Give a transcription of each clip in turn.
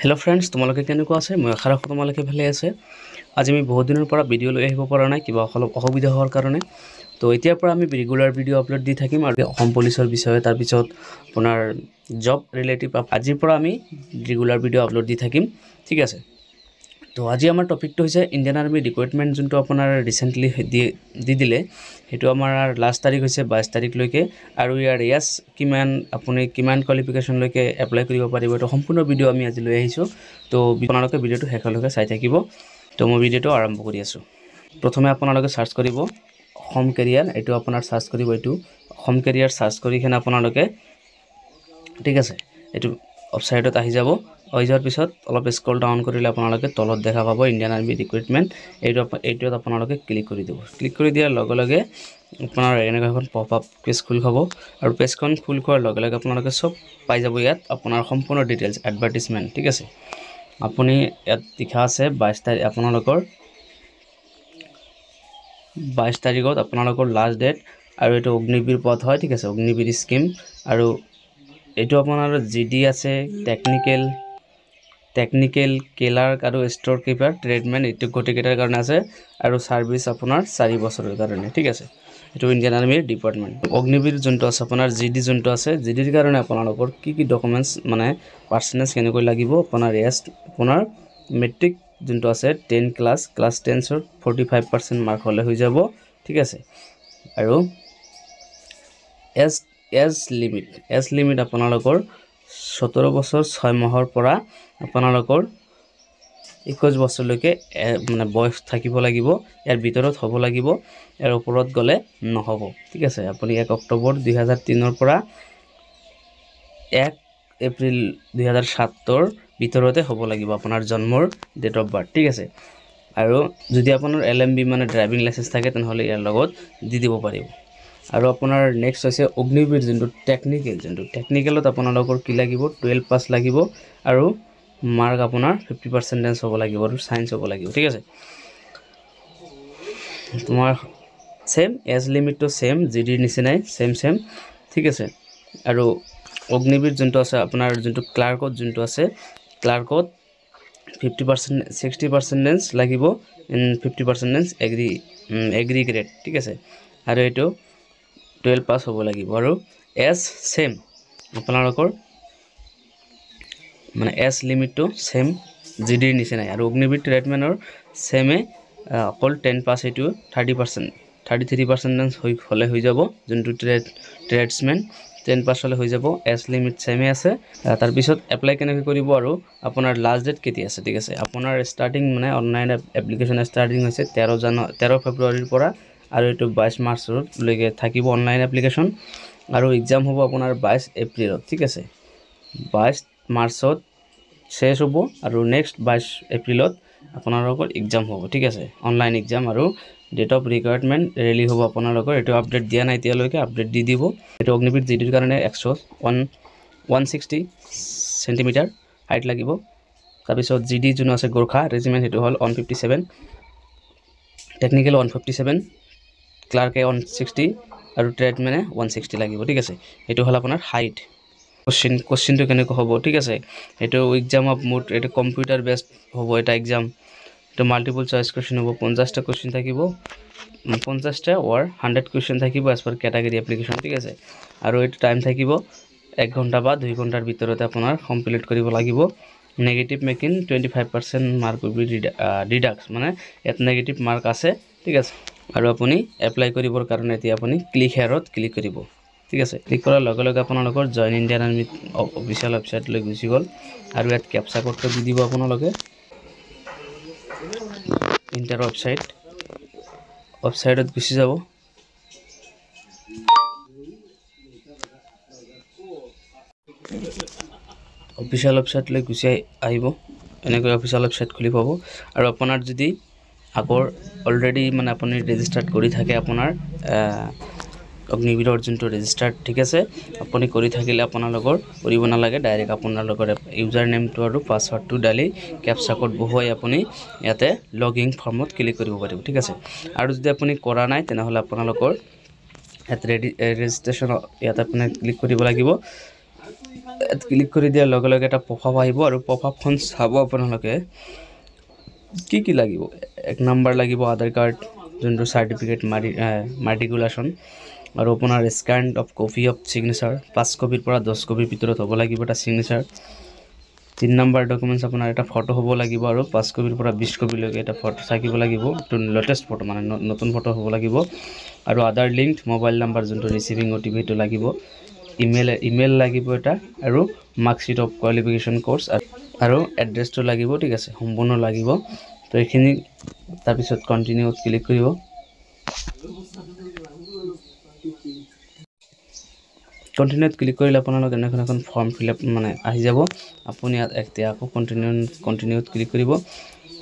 hello' friends তোমালোকে কেনেকুৱা আছে মই আশা ৰাখোঁ তোমালোকে ভালে আছে আজি আমি বহুত দিনৰ পৰা ভিডিঅ' লৈ আহিব পৰা নাই কিবা অলপ অসুবিধা হোৱাৰ কাৰণে তো এতিয়াৰ পৰা আমি ৰেগুলাৰ ভিডিঅ' আপলোড দি থাকিম আৰু অসম পুলিচৰ বিষয়ে তাৰপিছত আপোনাৰ জব ৰিলেটিভ আজিৰ পৰা আমি ৰেগুলাৰ ভিডিঅ' আপলোড দি থাকিম ঠিক আছে তো আজি আমাৰ টপিকটো হৈছে ইণ্ডিয়ান আৰ্মী ৰিক্ৰুইটমেণ্ট যোনটো আপোনাৰ ৰিচেণ্টলি দি দিলে সেইটো আমাৰ লাষ্ট তাৰিখ হৈছে বাইছ তাৰিখলৈকে আৰু ইয়াৰ ৰেয়াছ কিমান আপুনি কিমান কোৱালিফিকেশ্যনলৈকে এপ্লাই কৰিব পাৰিব এইটো সম্পূৰ্ণ ভিডিঅ' আমি আজি লৈ আহিছোঁ তো আপোনালোকে ভিডিঅ'টো শেষলৈকে চাই থাকিব তো মই ভিডিঅ'টো আৰম্ভ কৰি আছোঁ প্ৰথমে আপোনালোকে চাৰ্চ কৰিব অসম কেৰিয়াৰ এইটো আপোনাৰ চাৰ্চ কৰিব এইটো অসম কেৰিয়াৰ চাৰ্চ কৰি কেনে আপোনালোকে ঠিক আছে এইটো ৱেবছাইটত আহি যাব হৈ যোৱাৰ পিছত অলপ স্ক্ৰল ডাউন কৰিলে আপোনালোকে তলত দেখা পাব ইণ্ডিয়ান আৰ্মি ৰিক্ৰুইটমেণ্ট এইটো এইটোত আপোনালোকে ক্লিক কৰি দিব ক্লিক কৰি দিয়াৰ লগে লগে আপোনাৰ এনেকুৱা এখন পপ আপ পেজ খুল খাব আৰু পেজখন খুল খোৱাৰ লগে লগে আপোনালোকে চব পাই যাব ইয়াত আপোনাৰ সম্পূৰ্ণ ডিটেইলছ এডভাৰ্টিজমেণ্ট ঠিক আছে আপুনি ইয়াত লিখা আছে বাইছ তাৰিখ আপোনালোকৰ বাইছ তাৰিখত আপোনালোকৰ লাষ্ট ডেট আৰু এইটো অগ্নিবীৰ পথ হয় ঠিক আছে অগ্নিবীৰ স্কিম আৰু এইটো আপোনাৰ জি ডি আছে টেকনিকেল টেকনিকেল কেলাৰ্ক আৰু ষ্ট'ৰ কিপাৰ ট্ৰেডমেণ্ট এইটো গোটেইকেইটাৰ কাৰণে আছে আৰু ছাৰ্ভিচ আপোনাৰ চাৰি বছৰৰ কাৰণে ঠিক আছে এইটো ইণ্ডিয়ান আৰ্মীৰ ডিপাৰ্টমেণ্ট অগ্নিবীৰ যোনটো আছে আপোনাৰ জি ডি যোনটো আছে জি ডিৰ কাৰণে আপোনালোকৰ কি কি ডকুমেণ্টছ মানে পাৰ্চেণ্টেজ কেনেকৈ লাগিব আপোনাৰ এজ আপোনাৰ মেট্ৰিক যোনটো আছে টেন ক্লাছ ক্লাছ টেনছৰ ফৰ্টি ফাইভ পাৰ্চেণ্ট মাৰ্ক হ'লে হৈ যাব ঠিক আছে আৰু age age limit age limit আপোনালোকৰ সোতৰ বছৰ ছয় মাহৰ পৰা আপোনালোকৰ একৈছ বছৰলৈকে মানে বয়স থাকিব লাগিব ইয়াৰ ভিতৰত হব লাগিব ইয়াৰ ওপৰত গলে নহব ঠিক আছে আপুনি এক অক্টোবৰ দুহেজাৰ হাজাৰ পৰা এক এপ্ৰিল দুহেজাৰ সাতৰ ভিতৰতে হব লাগিব আপোনাৰ জন্মৰ ডেট অফ বাৰ্থ ঠিক আছে আৰু যদি আপোনাৰ এল এম বি মানে ড্ৰাইভিং লাইচেঞ্চ থাকে তেনেহ'লে ইয়াৰ লগত দি দিব পাৰিব আৰু আপোনাৰ নেক্সট হৈছে অগ্নিবীৰ যোনটো টেকনিকেল যোনটো টেকনিকেলত আপোনালোকৰ কি লাগিব টুৱেলভ পাছ লাগিব আৰু মাৰ্ক আপোনাৰ ফিফটি পাৰ্চেণ্টেজ হ'ব লাগিব আৰু চায়েন্স হ'ব লাগিব ঠিক আছে তোমাৰ ছেম এজ লিমিটটো ছেম জি ডিৰ নিচিনাই ছেম ছেম ঠিক আছে আৰু অগ্নিবীৰ যোনটো আছে আপোনাৰ যোনটো ক্লাৰ্কত যোনটো আছে ক্লাৰ্কত ফিফটি পাৰ্চেণ্ট ছিক্সটি পাৰ্চেণ্টেজ লাগিব in fifty percentage aggregate aggregate ঠিক আছে আৰু এইটো টুৱেলভ পাছ হ'ব লাগিব আৰু এজ ছেম আপোনালোকৰ মানে এজ লিমিটটো ছেম জি ডিৰ নিচিনাই আৰু অগ্নিবীৰ ট্ৰেডমেনৰ ছেমে অকল টেন পাছ এইটো thirty percent thirty three percentage হৈ হ'লে হৈ যাব যোনটো ট্ৰেড ট্ৰেডছমেন টেন পাছ হ'লে হৈ যাব এজ লিমিট ছেমে আছে তাৰপিছত এপ্লাই কেনেকৈ কৰিব আৰু আপোনাৰ লাষ্ট ডেট কেতিয়া আছে ঠিক আছে আপোনাৰ ষ্টাৰ্টিং মানে অনলাইন এপ্লিকেশ্যন ষ্টাৰ্টিং হৈছে তেৰ জানুৱাৰী তেৰ ফেব্ৰুৱাৰীৰ পৰা আৰু এইটো বাইছ মাৰ্চলৈকে থাকিব অনলাইন এপ্লিকেশ্যন আৰু এক্সাম হ'ব আপোনাৰ বাইছ এপ্ৰিলত ঠিক আছে বাইছ মাৰ্চত শেষ হ'ব আৰু নেক্সট বাইছ এপ্ৰিলত আপোনালোকৰ এক্সাম হ'ব ঠিক আছে অনলাইন এক্সাম আৰু ডেট অফ ৰিকুৱাৰমেণ্ট ৰেলি হ'ব আপোনালোকৰ এইটো আপডেট দিয়া নাই এতিয়ালৈকে আপডেট দি দিব এইটো অগ্নিপীঠ যিটোৰ কাৰণে X one one sixty centimetre height লাগিব তাৰপিছত জি ডি যোনটো আছে গোৰ্খা ৰেজিমেণ্ট সেইটো হ'ল one fifty seven technical one fifty seven ক্লাৰ্কে ওৱান ছিক্সটি আৰু ট্ৰেডমেনে ওৱান ছিক্সটি লাগিব ঠিক আছে সেইটো হ'ল আপোনাৰ হাইট কুৱশ্যন কুৱশ্যনটো কেনেকুৱা হ'ব ঠিক আছে এইটো এক্সাম অফ মোৰ এইটো কম্পিউটাৰ বেষ্ট হ'ব এটা এক্সাম এইটো মাল্টিপল চইচ কুৱেশ্যন হ'ব পঞ্চাছটা কুৱশ্যন থাকিব পঞ্চাছটা ৱাৰ হাণ্ড্ৰেড কুৱশ্যন থাকিব এজ পাৰ কেটাগৰী এপ্লিকেশ্যন ঠিক আছে আৰু এইটো টাইম থাকিব এক ঘণ্টা বা দুই ঘণ্টাৰ ভিতৰতে আপোনাৰ কমপ্লিট কৰিব লাগিব negative marking twenty five percent mark will be deducts মানে ইয়াত নেগেটিভ মাৰ্ক আছে ঠিক আছে আৰু আপুনি এপ্লাই কৰিবৰ কাৰণে এতিয়া আপুনি ক্লিক হেয়াৰত ক্লিক কৰিব ঠিক আছে ক্লিক কৰাৰ লগে লগে আপোনালোকৰ জইন ইণ্ডিয়ান আৰ্মি অফিচিয়েল ৱেবছাইটলৈ গুচি গ'ল আৰু ইয়াত কেপচা কোডটো দি দিব আপোনালোকে ইণ্টাৰ ৱেবছাইট ৱেবছাইটত গুচি যাব অফিচিয়েল ৱেবছাইটলৈ গুচি আহিব এনেকৈ অফিচিয়েল ৱেবছাইট খুলি পাব আৰু আপোনাৰ যদি আগৰ অলৰেডি মানে আপুনি ৰেজিষ্টাৰ্ড কৰি থাকে আপোনাৰ অগ্নিবিধৰ যোনটো ৰেজিষ্টাৰ্ড ঠিক আছে আপুনি কৰি থাকিলে আপোনালোকৰ কৰিব নালাগে ডাইৰেক্ট আপোনালোকৰ ইউজাৰ নেমটো আৰু পাছৱৰ্ডটো ডালি কেপচা কোড বহুৱাই আপুনি ইয়াতে লগ ইন ফৰ্মত ক্লিক কৰিব পাৰিব ঠিক আছে আৰু যদি আপুনি কৰা নাই তেনেহ'লে আপোনালোকৰ ইয়াত ৰেডি ৰেজিষ্ট্ৰেশ্যন ইয়াত আপুনি ক্লিক কৰিব লাগিব ইয়াত ক্লিক কৰি দিয়াৰ লগে লগে এটা প্ৰভাৱ আহিব আৰু প্ৰভাৱখন চাব আপোনালোকে কি কি লাগিব এক নাম্বাৰ লাগিব আধাৰ কাৰ্ড যোনটো চাৰ্টিফিকেট মাৰি মাৰ্টিকুলেশ্যন আৰু আপোনাৰ scanned of copy of signature পাঁচ কপিৰ পৰা দহ কপিৰ ভিতৰত হ'ব লাগিব এটা চিগনেচাৰ তিনি নাম্বাৰ ডকুমেণ্টছ আপোনাৰ এটা ফটো হ'ব লাগিব আৰু পাঁচ কপিৰ পৰা বিছ কপিলৈকে এটা ফটো থাকিব লাগিব লেটেষ্ট ফটো মানে নতুন ফটো হ'ব লাগিব আৰু আধাৰ লিংকড মোবাইল নাম্বাৰ যোনটো ৰিচিভিং অ' টি পি সেইটো লাগিব ইমেইল ইমেইল লাগিব এটা আৰু মাৰ্কশ্বিট অফ কোৱালিফিকেশ্যন ক'ৰ্চ আৰু এড্ৰেছটো লাগিব ঠিক আছে সম্পূৰ্ণ লাগিব তো এইখিনি তাৰপিছত কণ্টিনিউত ক্লিক কৰিব কণ্টিনিউত ক্লিক কৰিলে আপোনালোক এনেকুৱা এখন ফৰ্ম ফিল আপ মানে আহি যাব আপুনি ইয়াত এতিয়া আকৌ কণ্টিনিউ কণ্টিনিউত ক্লিক কৰিব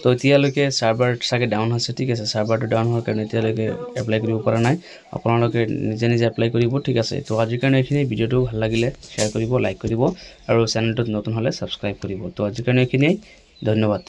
তো এতিয়ালৈকে চাৰ্ভাৰ চাগে ডাউন হৈছে ঠিক আছে চাৰ্ভাৰটো ডাউন হোৱাৰ কাৰণে এতিয়ালৈকে এপ্লাই কৰিব পৰা নাই আপোনালোকে নিজে নিজে এপ্লাই কৰিব ঠিক আছে তো আজিৰ কাৰণে এইখিনি ভিডিঅ'টো ভাল লাগিলে শ্বেয়াৰ কৰিব লাইক কৰিব আৰু চেনেলটোত নতুন হ'লে ছাবস্ক্ৰাইব কৰিব তো আজিৰ কাৰণে এইখিনিয়ে ধন্যবাদ